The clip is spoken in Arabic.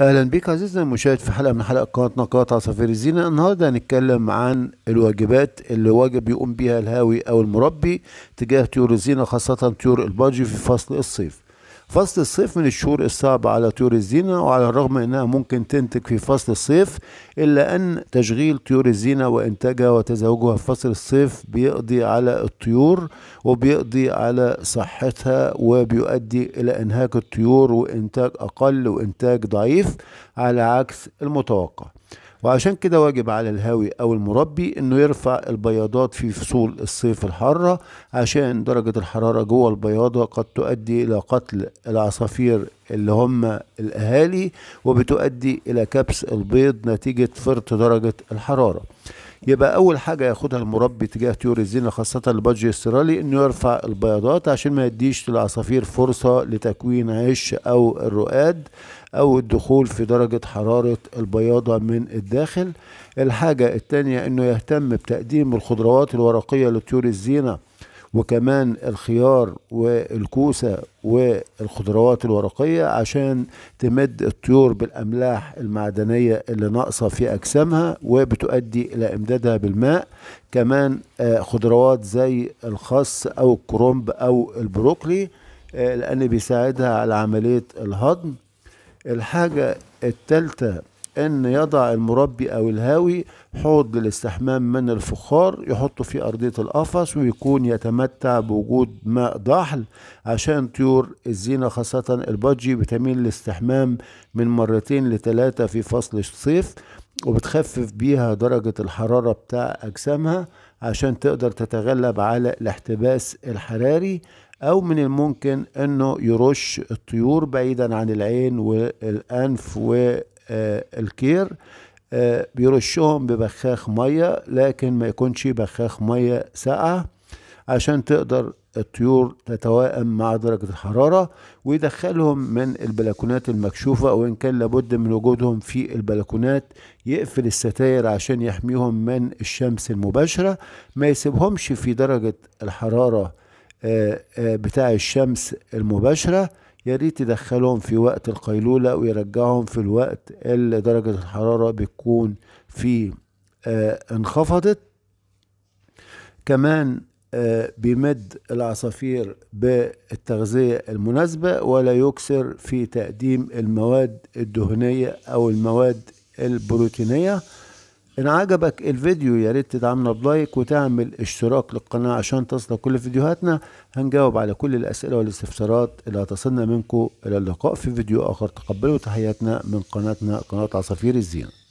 اهلا بك عزيزنا المشاهد في حلقه من حلقات قناه نقاط عصافير الزينه النهارده هنتكلم عن الواجبات اللي واجب يقوم بها الهاوي او المربي تجاه طيور الزينه خاصه طيور البادجي في فصل الصيف فصل الصيف من الشهور الصعبة على طيور الزينة وعلى الرغم أنها ممكن تنتج في فصل الصيف إلا أن تشغيل طيور الزينة وإنتاجها وتزاوجها في فصل الصيف بيقضي على الطيور وبيقضي على صحتها وبيؤدي إلى إنهاك الطيور وإنتاج أقل وإنتاج ضعيف على عكس المتوقع وعشان كده واجب على الهاوي أو المربي إنه يرفع البياضات في فصول الصيف الحارة عشان درجة الحرارة جوه البياضة قد تؤدي إلى قتل العصافير اللي هم الأهالي وبتؤدي إلى كبس البيض نتيجة فرط درجة الحرارة يبقى اول حاجه ياخدها المربي تجاه طيور الزينه خاصه البادجي الاسترالي انه يرفع البياضات عشان ما يديش للعصافير فرصه لتكوين عش او الرقاد او الدخول في درجه حراره البياضه من الداخل الحاجه الثانيه انه يهتم بتقديم الخضروات الورقيه لطيور الزينه وكمان الخيار والكوسة والخضروات الورقية عشان تمد الطيور بالأملاح المعدنية اللي ناقصة في أجسامها وبتؤدي إلى إمدادها بالماء كمان آه، خضروات زي الخس أو الكرومب أو البروكلي آه، لأن بيساعدها على عملية الهضم الحاجة التالتة أن يضع المربي أو الهاوي حوض للاستحمام من الفخار يحطه في أرضية القفص ويكون يتمتع بوجود ماء ضحل عشان طيور الزينة خاصة البادجي بتميل للاستحمام من مرتين لثلاثة في فصل الصيف وبتخفف بيها درجة الحرارة بتاع أجسامها عشان تقدر تتغلب على الاحتباس الحراري أو من الممكن أنه يرش الطيور بعيدا عن العين والأنف و آه، الكير آه، بيرشهم ببخاخ مية لكن ما يكونش بخاخ مية ساقعة عشان تقدر الطيور تتوائم مع درجة الحرارة ويدخلهم من البلكونات المكشوفة وإن كان لابد من وجودهم في البلكونات يقفل الستاير عشان يحميهم من الشمس المباشرة ما يسيبهمش في درجة الحرارة آه، بتاع الشمس المباشرة يا ريت يدخلهم في وقت القيلولة ويرجعهم في الوقت اللي درجة الحرارة بتكون فيه آه انخفضت كمان آه بيمد العصافير بالتغذية المناسبة ولا يكسر في تقديم المواد الدهنية أو المواد البروتينية ان عجبك الفيديو يا ريت تدعمنا بلايك وتعمل اشتراك للقناة عشان تصلك كل فيديوهاتنا هنجاوب على كل الاسئلة والاستفسارات اللي هتصلنا منكم الى اللقاء في فيديو اخر تقبلوا تحياتنا من قناتنا قناة عصافير الزينة